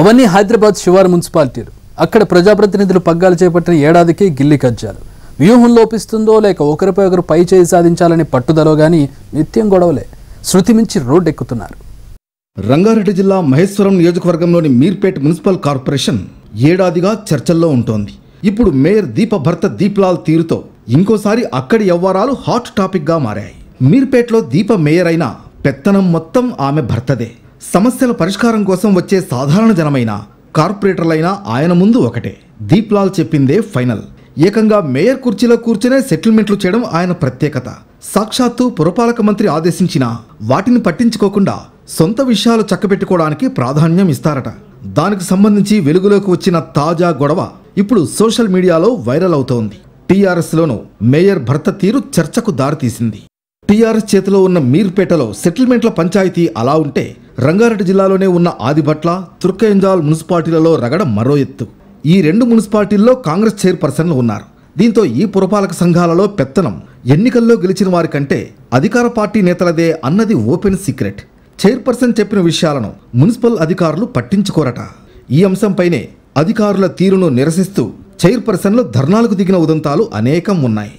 అవన్నీ హైదరాబాద్ శివారు మున్సిపాలిటీలు అక్కడ ప్రజాప్రతినిధులు పగ్గాలు చేపట్టిన ఏడాదికి గిల్లి కజ్జాలు వ్యూహం లోపిస్తుందో లేక ఒకరిపై ఒకరు పై చేయి సాధించాలని పట్టుదలో గాని నిత్యం గొడవలే శృతి మించి రోడ్డెక్కుతున్నారు రంగారెడ్డి జిల్లా మహేశ్వరం నియోజకవర్గంలోని మీర్పేట్ మున్సిపల్ కార్పొరేషన్ ఏడాదిగా చర్చల్లో ఉంటోంది ఇప్పుడు మేయర్ దీప భర్త దీప్లాల్ తీరుతో ఇంకోసారి అక్కడి వ్యవహారాలు హాట్ టాపిక్గా మారాయి మీర్పేట్లో దీప మేయర్ అయిన పెత్తనం మొత్తం ఆమె భర్తదే సమస్యల పరిష్కారం కోసం వచ్చే సాధారణ జనమైన కార్పొరేటర్లైన ఆయన ముందు ఒకటే దీప్లాల్ చెప్పిందే ఫైనల్ ఏకంగా మేయర్ కుర్చీలో కూర్చునే సెటిల్మెంట్లు చేయడం ఆయన ప్రత్యేకత సాక్షాత్తు పురపాలక మంత్రి ఆదేశించిన వాటిని పట్టించుకోకుండా సొంత విషయాలు చక్కబెట్టుకోవడానికి ప్రాధాన్యం ఇస్తారట దానికి సంబంధించి వెలుగులోకి వచ్చిన తాజా గొడవ ఇప్పుడు సోషల్ మీడియాలో వైరల్ అవుతోంది టీఆర్ఎస్లోనూ మేయర్ భర్త తీరు చర్చకు దారితీసింది టీఆర్ఎస్ చేతిలో ఉన్న మీర్పేటలో సెటిల్మెంట్ల పంచాయతీ అలా ఉంటే రంగారెడ్డి జిల్లాలోనే ఉన్న ఆదిభట్ల తుర్కయంజాల్ మున్సిపాలిటీలలో రగడం మరో ఎత్తు ఈ రెండు మున్సిపాలిటీల్లో కాంగ్రెస్ చైర్పర్సన్లు ఉన్నారు దీంతో ఈ పురపాలక సంఘాలలో పెత్తనం ఎన్నికల్లో గెలిచిన వారికంటే అధికార పార్టీ నేతలదే అన్నది ఓపెన్ సీక్రెట్ చైర్పర్సన్ చెప్పిన విషయాలను మున్సిపల్ అధికారులు పట్టించుకోరట ఈ అంశంపైనే అధికారుల తీరును నిరసిస్తూ చైర్పర్సన్లు ధర్నాలకు దిగిన ఉదంతాలు అనేకం ఉన్నాయి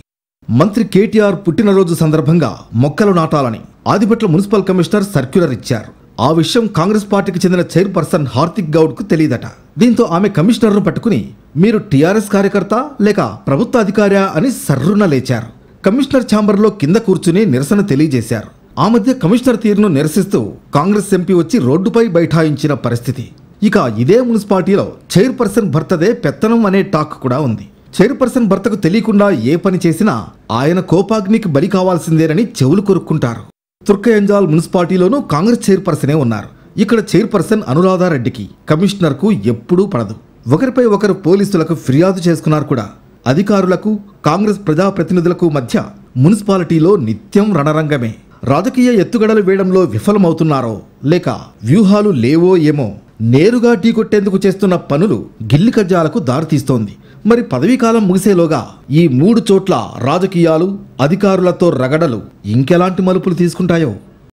మంత్రి కేటీఆర్ పుట్టినరోజు సందర్భంగా మొక్కలు నాటాలని ఆదిపట్ల మున్సిపల్ కమిషనర్ సర్క్యులర్ ఇచ్చారు ఆ విషయం కాంగ్రెస్ పార్టీకి చెందిన చైర్పర్సన్ హార్తిక్ గౌడ్కు తెలియదట దీంతో ఆమె కమిషనర్ను పట్టుకుని మీరు టీఆర్ఎస్ కార్యకర్త లేక ప్రభుత్వ అధికారా అని సర్రున లేచారు కమిషనర్ ఛాంబర్లో కింద కూర్చుని నిరసన తెలియజేశారు ఆ మధ్య కమిషనర్ తీరును నిరసిస్తూ కాంగ్రెస్ ఎంపీ వచ్చి రోడ్డుపై బైఠాయించిన పరిస్థితి ఇక ఇదే మున్సిపాలిటీలో చైర్పర్సన్ భర్తదే పెత్తనం అనే టాక్ కూడా ఉంది చైర్పర్సన్ భర్తకు తెలియకుండా ఏ పని చేసినా ఆయన కోపాగ్నికి బలి కావాల్సిందేనని చెవులు కొరుక్కుంటారు తుర్కయంజాల్ మున్సిపాలిటీలోనూ కాంగ్రెస్ చైర్పర్సనే ఉన్నారు ఇక్కడ చైర్పర్సన్ అనురాధారెడ్డికి కమిషనర్కు ఎప్పుడూ పడదు ఒకరిపై ఒకరు పోలీసులకు ఫిర్యాదు చేసుకున్నారు కూడా అధికారులకు కాంగ్రెస్ ప్రజాప్రతినిధులకు మధ్య మున్సిపాలిటీలో నిత్యం రణరంగమే రాజకీయ ఎత్తుగడలు వేయడంలో విఫలమవుతున్నారో లేక వ్యూహాలు లేవో ఏమో నేరుగా ఢీ కొట్టేందుకు చేస్తున్న పనులు గిల్లి కజాలకు దారితీస్తోంది మరి పదవీకాలం ముగిసేలోగా ఈ మూడు చోట్ల రాజకీయాలు అధికారులతో రగడలు ఇంకెలాంటి మలుపులు తీసుకుంటాయో